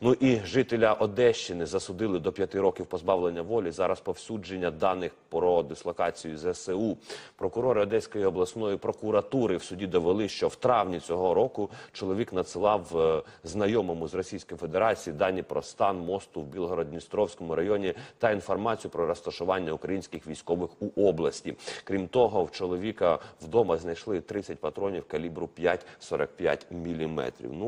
Ну і жителя Одещини засудили до п'яти років позбавлення волі Зараз повсюдження даних про дислокацію ЗСУ. Прокурори Одеської обласної прокуратури в суді довели, що в травні цього року чоловік надсилав е, знайомому з Російської Федерації дані про стан мосту в Білгород-Дністровському районі та інформацію про розташування українських військових у області. Крім того, в чоловіка вдома знайшли 30 патронів калібру 5,45 мм.